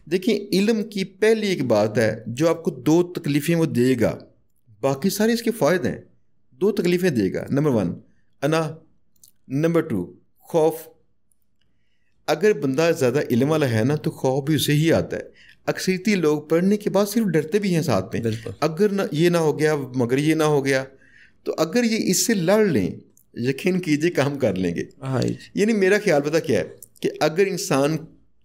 देखिए इल्म की पहली एक बात है जो आपको दो तकलीफ़ें वो देगा बाकी सारे इसके फ़ायदे हैं दो तकलीफ़ें देगा नंबर वन अना नंबर टू खौफ अगर बंदा ज़्यादा इलम वाला है ना तो खौफ भी उसे ही आता है अक्सरती लोग पढ़ने के बाद सिर्फ डरते भी हैं साथ में अगर ना ये ना हो गया मगर ये ना हो गया तो अगर ये इससे लड़ लें यकीन कीजिए काम कर लेंगे हाँ यानी मेरा ख्याल पता क्या है कि अगर इंसान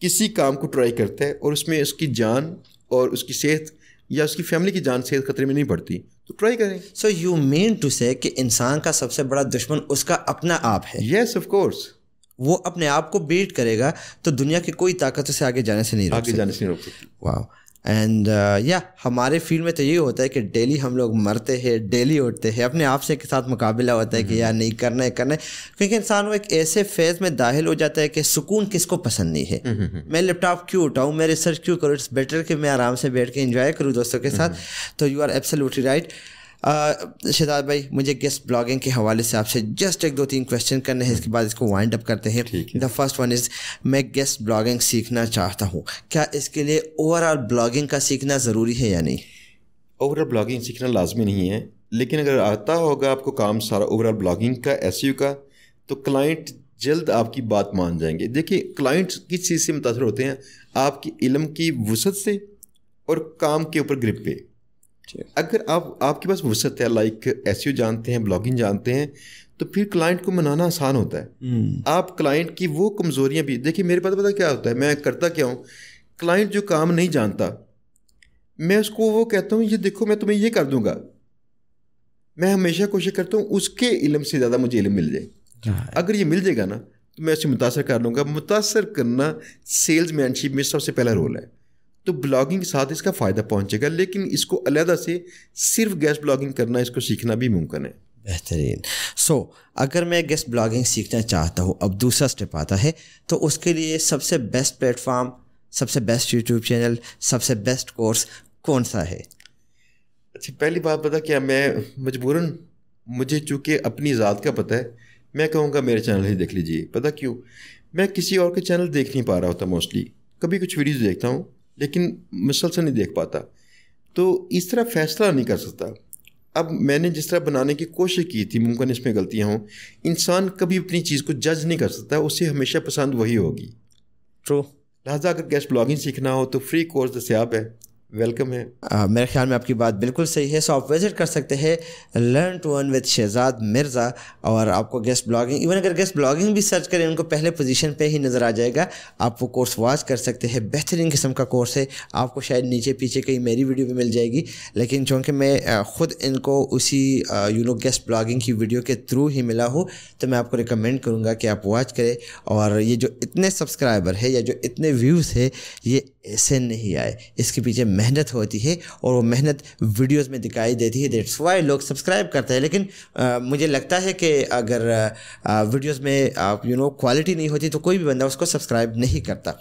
किसी काम को ट्राई करता है और उसमें उसकी जान और उसकी सेहत या उसकी फैमिली की जान सेहत खतरे में नहीं पड़ती तो ट्राई करें सो यू मीन टू से इंसान का सबसे बड़ा दुश्मन उसका अपना आप है येस ऑफ कोर्स वो अपने आप को बीट करेगा तो दुनिया की कोई ताकत उसे आगे जाने से नहीं आगे जाने से नहीं रोक वाह एंड या हमारे फील्ड में तो यही होता है कि डेली हम लोग मरते हैं डेली उठते हैं अपने आप से के साथ मुकाबला होता है कि यार नहीं करना है करना है क्योंकि इंसान वो एक ऐसे फेज़ में दाखिल हो जाता है कि सुकून किसको पसंद नहीं है नहीं। हम्म, हम्म, हम्म। मैं लैपटॉप क्यों उठाऊँ मैं रिसर्च क्यों करूँ इट्स बेटर कि मैं आराम से बैठ के इंजॉय करूँ दोस्तों के साथ तो you are absolutely right right. Shahzad भाई मुझे गेस्ट ब्लॉगिंग के हवाले से आपसे जस्ट एक दो तीन क्वेश्चन करने हैं इसके बाद इसको वाइंड अप करते हैं द फर्स्ट वन इज़ मैं गेस्ट ब्लॉगिंग सीखना चाहता हूँ क्या इसके लिए ओवरऑल ब्लॉगिंग का सीखना ज़रूरी है या नहीं ओवरऑल ब्लॉगिंग सीखना लाजमी नहीं है लेकिन अगर आता होगा आपको काम सारा ओवरऑल ब्लॉगिंग का एस e का तो क्लाइंट जल्द आपकी बात मान जाएंगे देखिए क्लाइंट किस चीज़ से मुतासर होते हैं आपकी इलम की वसत से और काम के ऊपर ग्रिप पे अगर आप आपके पास वसत है लाइक एस e जानते हैं ब्लॉगिंग जानते हैं तो फिर क्लाइंट को मनाना आसान होता है hmm. आप क्लाइंट की वो कमजोरियां भी देखिए मेरे पास तो पता क्या होता है मैं करता क्या हूँ क्लाइंट जो काम नहीं जानता मैं उसको वो कहता हूँ ये देखो मैं तुम्हें ये कर दूंगा मैं हमेशा कोशिश करता हूँ उसके इलम से ज़्यादा मुझे इलम मिल जाए हाँ। अगर ये मिल जाएगा ना तो मैं उसे मुतासर कर लूँगा मुतासर करना सेल्स मैनशिप में सबसे पहला रोल है तो ब्लॉगिंग के साथ इसका फ़ायदा पहुंचेगा लेकिन इसको अलहदा से सिर्फ गेस्ट ब्लॉगिंग करना इसको सीखना भी मुमकिन है बेहतरीन सो so, अगर मैं गेस्ट ब्लॉगिंग सीखना चाहता हूँ अब दूसरा स्टेप आता है तो उसके लिए सबसे बेस्ट प्लेटफॉर्म सबसे बेस्ट यूट्यूब चैनल सबसे बेस्ट कोर्स कौन सा है अच्छा पहली बात पता क्या मैं मजबूरन मुझे चूँकि अपनी ज़ात का पता है मैं कहूँगा मेरे चैनल ही देख लीजिए पता क्यों मैं किसी और के चैनल देख नहीं पा रहा होता मोस्टली कभी कुछ वीडियोज़ देखता हूँ लेकिन से नहीं देख पाता तो इस तरह फैसला नहीं कर सकता अब मैंने जिस तरह बनाने की कोशिश की थी मुमकिन इसमें गलतियाँ हों इंसान कभी अपनी चीज़ को जज नहीं कर सकता उसे हमेशा पसंद वही होगी ट्रू लिहाजा अगर गैस ब्लॉगिंग सीखना हो तो फ्री कोर्स दस्याब है वेलकम है आ, मेरे ख्याल में आपकी बात बिल्कुल सही है सो आप विजिट कर सकते हैं learn to earn with Shahzad Mirza और आपको गेस्ट ब्लॉगिंग इवन अगर गेस्ट ब्लॉगिंग भी सर्च करें उनको पहले पोजीशन पे ही नज़र आ जाएगा आप वो कोर्स वॉच कर सकते हैं बेहतरीन किस्म का कोर्स है आपको शायद नीचे पीछे कहीं मेरी वीडियो भी मिल जाएगी लेकिन चूँकि मैं uh, ख़ुद इनको उसी यू नो गेस्ट ब्लॉगिंग की वीडियो के थ्रू ही मिला हूँ तो मैं आपको रिकमेंड करूँगा कि आप वॉच करें और ये जो इतने सब्सक्राइबर है या जो इतने व्यूज़ है ये ऐसे नहीं आए इसके पीछे मेहनत होती है और वो मेहनत वीडियोस में दिखाई देती है दैट्स वाई लोग सब्सक्राइब करते हैं लेकिन आ, मुझे लगता है कि अगर आ, वीडियोस में यू नो क्वालिटी नहीं होती तो कोई भी बंदा उसको सब्सक्राइब नहीं करता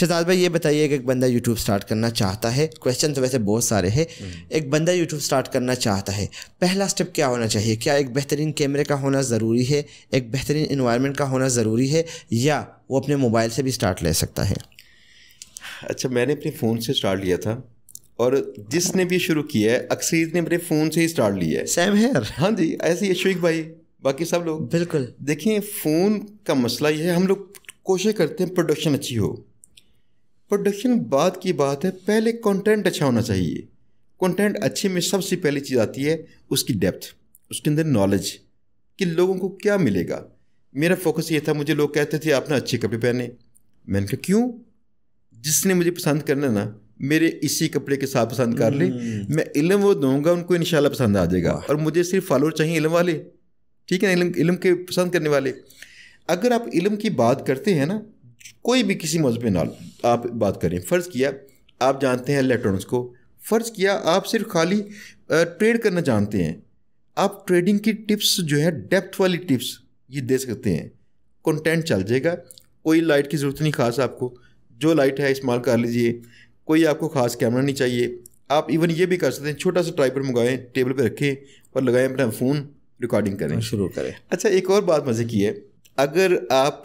शहजाद भाई ये बताइए कि एक बंदा यूट्यूब स्टार्ट करना चाहता है क्वेश्चन तो वैसे बहुत सारे हैं हम्म। एक बंदा यूट्यूब स्टार्ट करना चाहता है पहला स्टेप क्या होना चाहिए क्या एक बेहतरीन कैमरे का होना ज़रूरी है एक बेहतरीन इन्वायरमेंट का होना ज़रूरी है या वो अपने मोबाइल से भी स्टार्ट ले सकता है अच्छा मैंने अपने फ़ोन से स्टार्ट लिया था और जिसने भी शुरू किया है अक्सर ने मेरे फ़ोन से ही स्टार्ट लिया है सैम हेयर हाँ जी ऐसे ही अशोक भाई बाकी सब लोग बिल्कुल देखिए फ़ोन का मसला यह है हम लोग कोशिश करते हैं प्रोडक्शन अच्छी हो प्रोडक्शन बाद की बात है पहले कंटेंट अच्छा होना चाहिए कंटेंट अच्छे में सबसे पहली चीज़ आती है उसकी डेप्थ उसके अंदर नॉलेज कि लोगों को क्या मिलेगा मेरा फोकस ये था मुझे लोग कहते थे आपने अच्छे कपड़े पहने मैंने कहा क्यों जिसने मुझे पसंद करना ना मेरे इसी कपड़े के साथ पसंद कर ले हम्म। मैं इलम वो दूंगा उनको इन पसंद आ जाएगा और मुझे सिर्फ फॉलोअर चाहिए इलम वाले ठीक है ना इलम इलम के पसंद करने वाले अगर आप इलम की बात करते हैं ना कोई भी किसी मजबे नाल आप बात करें फ़र्ज़ किया आप जानते हैं इलेक्ट्रॉनिक्स को फ़र्ज़ किया आप सिर्फ खाली ट्रेड करना जानते हैं आप ट्रेडिंग की टिप्स जो है डेप्थ वाली टिप्स ये दे सकते हैं कंटेंट चल जाएगा कोई लाइट की ज़रूरत नहीं खास आपको जो लाइट है इस्तेमाल कर लीजिए कोई आपको ख़ास कैमरा नहीं चाहिए आप इवन ये भी कर सकते हैं छोटा सा ट्राइपर मंगाएं टेबल पर रखें और लगाएं अपना फ़ोन रिकॉर्डिंग करें हाँ, शुरू करें अच्छा एक और बात मज़े की है अगर आप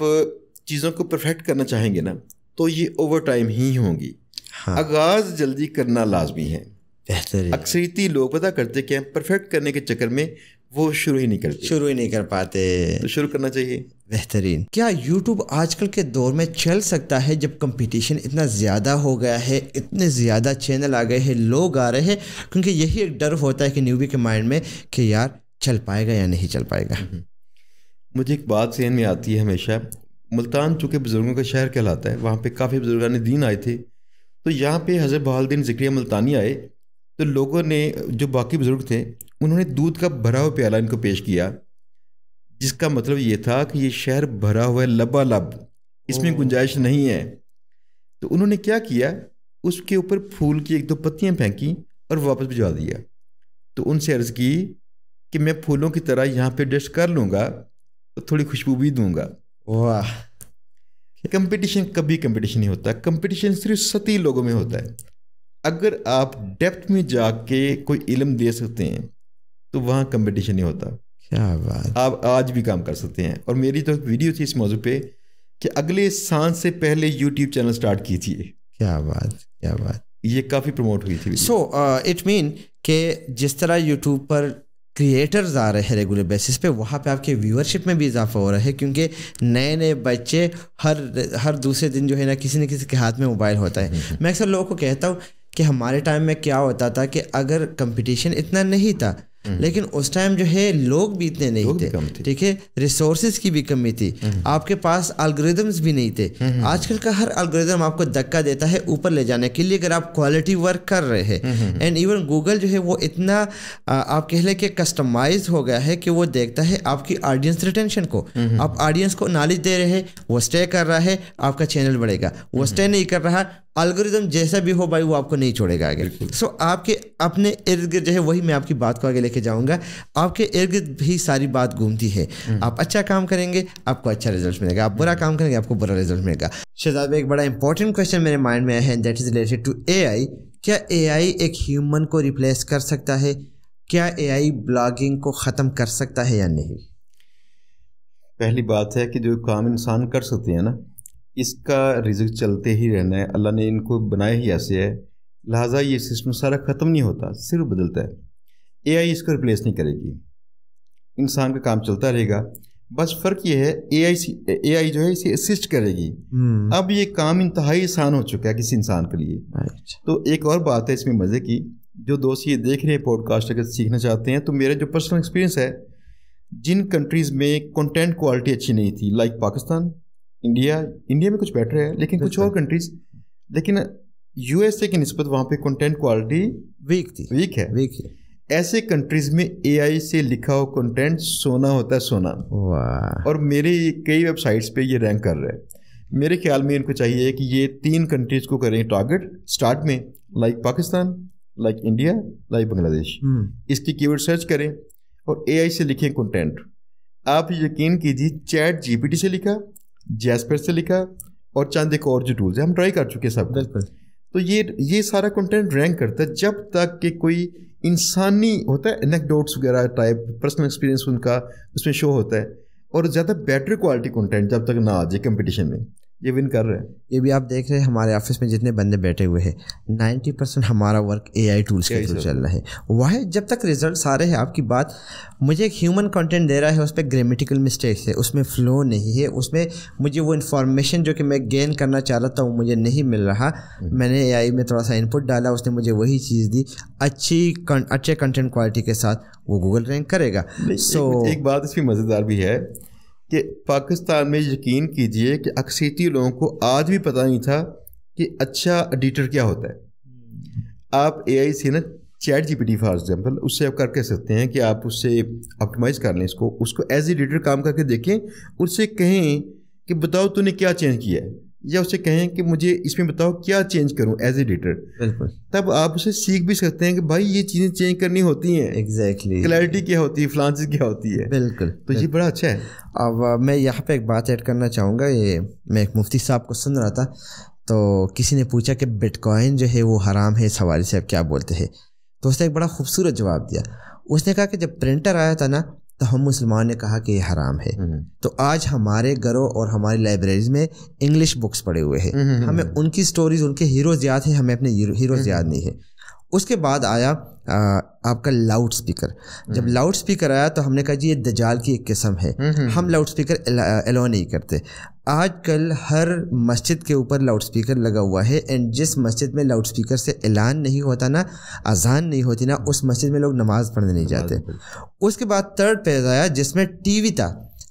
चीज़ों को परफेक्ट करना चाहेंगे ना तो ये ओवर टाइम ही होंगी हाँ। आगाज़ जल्दी करना लाजमी है बेहतर अक्सरीती लोग पता करते क्या परफेक्ट करने के चक्कर में वो शुरू ही नहीं कर शुरू ही नहीं कर पाते तो शुरू करना चाहिए बेहतरीन क्या YouTube आजकल के दौर में चल सकता है जब कंपटीशन इतना ज़्यादा हो गया है इतने ज़्यादा चैनल आ गए हैं लोग आ रहे हैं क्योंकि यही एक डर होता है कि न्यूबी के माइंड में कि यार चल पाएगा या नहीं चल पाएगा हम्म। मुझे एक बात सहन में आती है हमेशा मुल्तान चूँकि बुज़ुर्गों का शहर कहलाता है वहाँ पर काफ़ी बुजुर्गान दीन आए थे तो यहाँ पर हज़र बहाल्दीन जिक्रिया मुल्तानी आए तो लोगों ने जो बाकी बुज़ुर्ग थे उन्होंने दूध का भरा हुआ प्याला इनको पेश किया जिसका मतलब ये था कि ये शहर भरा हुआ है लबा लब इसमें गुंजाइश नहीं है तो उन्होंने क्या किया उसके ऊपर फूल की एक दो पत्तियाँ फेंकी और वापस भिजवा दिया तो उनसे अर्ज़ की कि मैं फूलों की तरह यहाँ पे डस्ट कर लूँगा तो थोड़ी खुशबू भी दूँगा वाह कंपटीशन कभी कंपटीशन नहीं होता कंपटीशन सिर्फ सती लोगों में होता है अगर आप डेप्थ में जाके कोई इलम दे सकते हैं तो वहाँ कंपटीशन नहीं होता क्या बात आप आज भी काम कर सकते हैं और मेरी तो वीडियो थी इस मौजू पे कि अगले सांस से पहले यूट्यूब चैनल स्टार्ट की थी क्या बात क्या बात ये काफ़ी प्रमोट हुई थी सो इट मीन के जिस तरह यूट्यूब पर क्रिएटर्स आ रहे हैं रेगुलर बेसिस पे वहाँ पे आपके व्यूअरशिप में भी इजाफा हो रहा है क्योंकि नए नए बच्चे हर हर दूसरे दिन जो है ना किसी न किसी के हाथ में मोबाइल होता है हम्म, हम्म। मैं अक्सर लोगों को कहता हूँ कि हमारे टाइम में क्या होता था कि अगर कंपटीशन इतना नहीं था हम्म। लेकिन उस टाइम जो है लोग भी इतने नहीं थे ठीक है रिसोर्सेज की भी कमी थी हम्म। आपके पास अलग्रिदम्स भी नहीं थे हम्म। आजकल का हर अलग्रिदम आपको धक्का देता है ऊपर ले जाने के लिए अगर आप क्वालिटी वर्क कर रहे हैं एंड इवन गूगल जो है वो इतना आप कह लें कि कस्टमाइज हो गया है कि वो देखता है आपकी ऑडियंस रिटेंशन को आप ऑडियंस को नॉलेज दे रहे हैं वो स्टे कर रहा है आपका चैनल बढ़ेगा वो स्टे नहीं कर रहा अलगोरिज्म जैसा भी हो भाई वो आपको नहीं छोड़ेगा आगे सो so, आपके अपने इर्द गिर्द जो है वही मैं आपकी बात को आगे लेके जाऊंगा आपके इर्द गिर्द भी सारी बात घूमती है हम्म। आप अच्छा काम करेंगे आपको अच्छा रिजल्ट मिलेगा आप बुरा काम करेंगे आपको बुरा रिजल्ट मिलेगा शहजाद एक बड़ा इंपॉर्टेंट क्वेश्चन मेरे माइंड में है that is related to a क्या ए एक ह्यूमन को रिप्लेस कर सकता है क्या ए ब्लॉगिंग को ख़त्म कर सकता है या नहीं पहली बात है कि जो काम इंसान कर सकते हैं ना इसका रिजक चलते ही रहना है अल्लाह ने इनको बनाया ही ऐसे है लिहाजा ये सिस्टम सारा ख़त्म नहीं होता सिर्फ बदलता है ए आई इसको रिप्लेस नहीं करेगी इंसान का काम चलता रहेगा बस फ़र्क ये है ए आई ए आई जो है इसे असिस्ट करेगी हम्म। अब ये काम इंतहाई आसान हो चुका है किसी इंसान के लिए तो एक और बात है इसमें मज़े की जो दोस्त ये देख रहे हैं पॉडकास्ट अगर सीखना चाहते हैं तो मेरा जो पर्सनल एक्सपीरियंस है जिन कंट्रीज़ में कंटेंट क्वालिटी अच्छी नहीं थी लाइक पाकिस्तान इंडिया इंडिया में कुछ बेटर है लेकिन कुछ और कंट्रीज लेकिन यूएसए की नस्बत वहाँ पे कंटेंट क्वालिटी वीक थी वीक है वीक है ऐसे कंट्रीज में आई से लिखा हुआ कंटेंट सोना होता है सोना और मेरे कई वेबसाइट्स पे ये रैंक कर रहे हैं मेरे ख्याल में इनको चाहिए कि ये तीन कंट्रीज को करें टारगेट स्टार्ट में like Pakistan like India like Bangladesh इसकी कीवर्ड सर्च करें और आई से लिखें कंटेंट आप यकीन कीजिए चैट जीपीटी से लिखा जेस्पर से लिखा और चंद एक और जो टूल्स है हम ट्राई कर चुके सब बिल्कुल तो ये ये सारा कंटेंट रैंक करता है जब तक कि कोई इंसानी होता है एनेकडोट्स वगैरह टाइप पर्सनल एक्सपीरियंस उनका उसमें शो होता है और ज़्यादा बेटर क्वालिटी कंटेंट जब तक ना आ जाए कंपटीशन में ये विन कर रहे हैं ये भी आप देख रहे हैं हमारे ऑफिस में जितने बंदे बैठे हुए हैं नाइन्टी परसेंट हमारा वर्क एआई टूल्स के थ्रू चल रहा है वह जब तक रिजल्ट रहे हैं आपकी बात मुझे एक ह्यूमन कंटेंट दे रहा है उस पर ग्रामेटिकल मिस्टेक्स है उसमें फ्लो नहीं है उसमें मुझे वो इन्फॉर्मेशन जो कि मैं गेन करना चाह रहा था वो मुझे नहीं मिल रहा हम्म। मैंने ए में थोड़ा सा इनपुट डाला उसने मुझे वही चीज़ दी अच्छी अच्छे कंटेंट क्वालिटी के साथ वो गूगल रैंक करेगा सो एक, एक बात इसमें मज़ेदार भी है कि पाकिस्तान में यकीन कीजिए कि अक्सरती लोगों को आज भी पता नहीं था कि अच्छा एडिटर क्या होता है आप ए से ना chat G P T for example उससे आप कर कह सकते हैं कि आप उससे ऑप्टिमाइज़ कर लें इसको उसको एज एडिटर काम करके देखें उससे कहें कि बताओ तूने क्या चेंज किया है या उसे कहें कि मुझे इसमें बताओ क्या चेंज करूं एज एडिटर बिल्कुल तब आप उसे सीख भी सकते हैं कि भाई ये चीज़ें चेंज करनी होती हैं एग्जैक्टली क्लैरिटी क्या होती है फ्लान क्या होती है बिल्कुल तो ये बड़ा अच्छा है अब मैं यहाँ पे एक बात ऐड करना चाहूँगा ये मैं एक मुफ्ती साहब को सुन रहा था तो किसी ने पूछा कि बिटकॉइन जो है वो हराम है इस हवाले से आप क्या बोलते हैं तो उसने एक बड़ा खूबसूरत जवाब दिया उसने कहा कि जब प्रिंटर आया था ना तो हम मुसलमान ने कहा कि ये हराम है हम्म। तो आज हमारे घरों और हमारी लाइब्रेरीज में इंग्लिश बुक्स पड़े हुए हैं हम्म, हम्म, हमें उनकी स्टोरीज उनके हीरोज याद हैं हमें अपने हीरोज याद नहीं है उसके बाद आया आपका लाउड स्पीकर जब लाउड हम्म। स्पीकर आया तो हमने कहा जी ये दजाल की एक किस्म है हम्म, हम्म, हम लाउड स्पीकर अलाउ नहीं करते आजकल हर मस्जिद के ऊपर लाउड स्पीकर लगा हुआ है एंड जिस मस्जिद में लाउड स्पीकर से ऐलान नहीं होता ना अजान नहीं होती ना उस मस्जिद में लोग नमाज़ पढ़ने नहीं जाते उसके बाद थर्ड पेज आया जिसमें टीवी था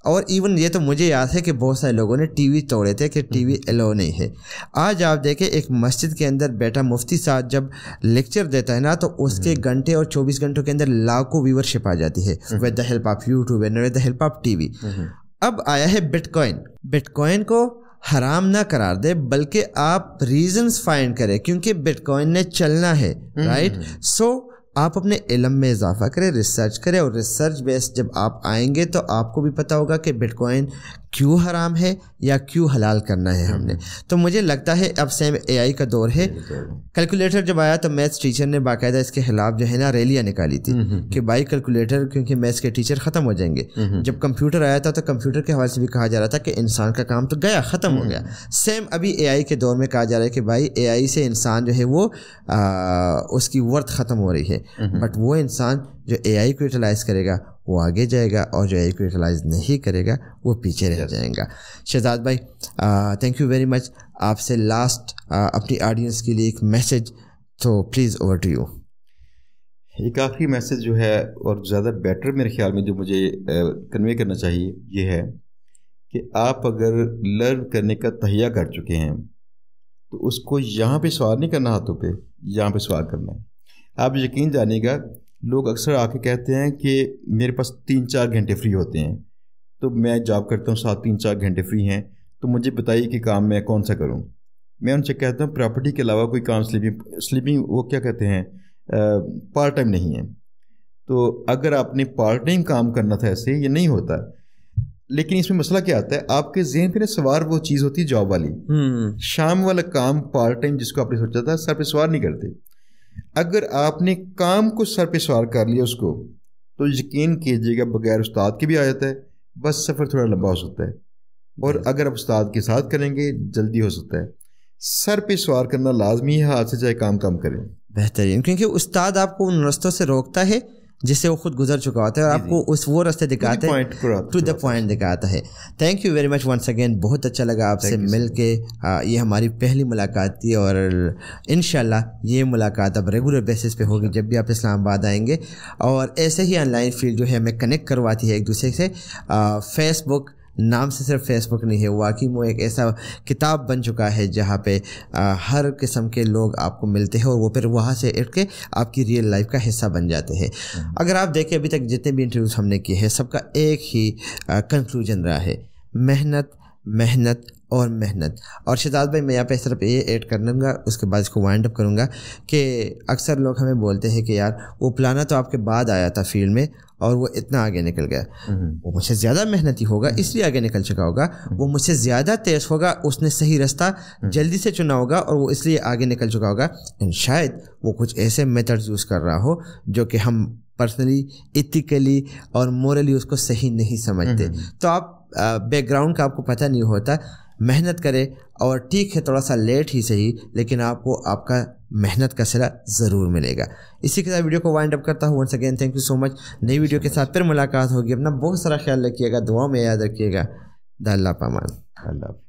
और इवन ये तो मुझे याद है कि बहुत सारे लोगों ने टीवी तोड़े थे कि टीवी एलो हम्म। नहीं है आज आप देखें एक मस्जिद के अंदर बैठा मुफ्ती साहब जब लेक्चर देता है ना तो उसके हम्म। घंटे और चौबीस घंटों के अंदर लाखों व्यूवरशिप आ जाती है with the help of YouTube and with the help of TV अब आया है बिटकॉइन बिटकॉइन को हराम ना करार दे बल्कि आप रीजंस फाइंड करें क्योंकि बिटकॉइन ने चलना है राइट हम्म। सो so, आप अपने इलम में इजाफा करें रिसर्च करें और रिसर्च बेस्ड जब आप आएंगे तो आपको भी पता होगा कि बिटकॉइन क्यों हराम है या क्यों हलाल करना है हमने हम्म। तो मुझे लगता है अब सेम एआई का दौर है कैलकुलेटर जब आया तो मैथ्स टीचर ने बाकायदा इसके खिलाफ जो है ना रैलियाँ निकाली थी हम्म, हम्म, कि बाई कैलकुलेटर क्योंकि मैथ्स के टीचर ख़त्म हो जाएंगे जब कंप्यूटर आया था तो कंप्यूटर के हवाले से भी कहा जा रहा था कि इंसान का काम तो गया ख़त्म हो गया सेम अभी ए के दौर में कहा जा रहा है कि भाई ए से इंसान जो है वो उसकी वर्थ ख़त्म हो रही है बट वो इंसान जो एआई को यूटिलाइज करेगा वो आगे जाएगा और जो एआई को यूटिलाइज नहीं करेगा वो पीछे रह जाएगा शहजाद भाई थैंक यू वेरी मच आपसे लास्ट अपनी ऑडियंस के लिए एक मैसेज तो प्लीज़ ओवर टू यू एक आखिरी मैसेज जो है और ज़्यादा बेटर मेरे ख्याल में जो मुझे कन्वे करना चाहिए ये है कि आप अगर लर्न करने का तहिया कर चुके हैं तो उसको यहाँ पे सवार नहीं करना हाथों पे यहाँ पे सवार करना है आप यकीन जानिएगा लोग अक्सर आके कहते हैं कि मेरे पास तीन चार घंटे फ्री होते हैं तो मैं जॉब करता हूँ सात तीन चार घंटे फ्री हैं तो मुझे बताइए कि काम मैं कौन सा करूँ मैं उनसे कहता हूँ प्रॉपर्टी के अलावा कोई काम स्लीपिंग स्लीपिंग वो क्या कहते हैं पार्ट टाइम नहीं है तो अगर आपने पार्ट टाइम काम करना था ऐसे ये नहीं होता लेकिन इसमें मसला क्या आता है आपके जहन पे ना सवार वो चीज़ होती है जॉब वाली हम्म। शाम वाला काम पार्ट टाइम जिसको आपने सोचा था सर पे सवार नहीं करते अगर आपने काम को सर पे सवार कर लिया उसको तो यकीन कीजिएगा बगैर उस्ताद के भी आ जाता है बस सफ़र थोड़ा लंबा हो सकता है और अगर आप उस्ताद के साथ करेंगे जल्दी हो सकता है सर पे सवार करना लाजमी है हाथ से चाहे काम काम करें बेहतरीन क्योंकि उस्ताद आपको उन रस्तों से रोकता है जिससे वो खुद गुजर चुका होता है और आपको उस वो रास्ते दिखाते हैं टू द पॉइंट दिखाता है thank you very much once again बहुत अच्छा लगा आपसे मिल के ये हमारी पहली मुलाकात थी और इन ये मुलाकात अब रेगुलर बेसिस पे होगी जब भी आप इस्लामाबाद आएंगे और ऐसे ही ऑनलाइन फील्ड जो है हमें कनेक्ट करवाती है एक दूसरे से फेसबुक नाम से सिर्फ फेसबुक नहीं है वाकई वो एक ऐसा किताब बन चुका है जहाँ पे आ, हर किस्म के लोग आपको मिलते हैं और वो फिर वहाँ से उठ के आपकी रियल लाइफ का हिस्सा बन जाते हैं हम्म। अगर आप देखें अभी तक जितने भी इंटरव्यूज़ हमने किए हैं सबका एक ही कंक्लूजन रहा है मेहनत मेहनत और मेहनत और शिजाद भाई मैं यहाँ पे सिर्फ ये ऐड कर लूँगा उसके बाद इसको वाइंड अप करूँगा कि अक्सर लोग हमें बोलते हैं कि यार वो प्लाना तो आपके बाद आया था फील्ड में और वो इतना आगे निकल गया हम्म। वो मुझसे ज़्यादा मेहनती होगा हम्म। इसलिए आगे निकल चुका होगा हम्म। वो मुझसे ज़्यादा तेज़ होगा उसने सही रास्ता जल्दी से चुना होगा और वो इसलिए आगे निकल चुका होगा एंड शायद वो कुछ ऐसे मेथड्स यूज़ कर रहा हो जो कि हम पर्सनली इथिकली और मोरली उसको सही नहीं समझते तो आप बैकग्राउंड का आपको पता नहीं होता मेहनत करें और ठीक है थोड़ा सा लेट ही सही लेकिन आपको आपका मेहनत का सिला ज़रूर मिलेगा इसी के साथ वीडियो को वाइंड अप करता हूँ once again thank you so much नई वीडियो के साथ फिर मुलाकात होगी अपना बहुत सारा ख्याल रखिएगा दुआओं में याद रखिएगा दल्ला पमान अल्लाह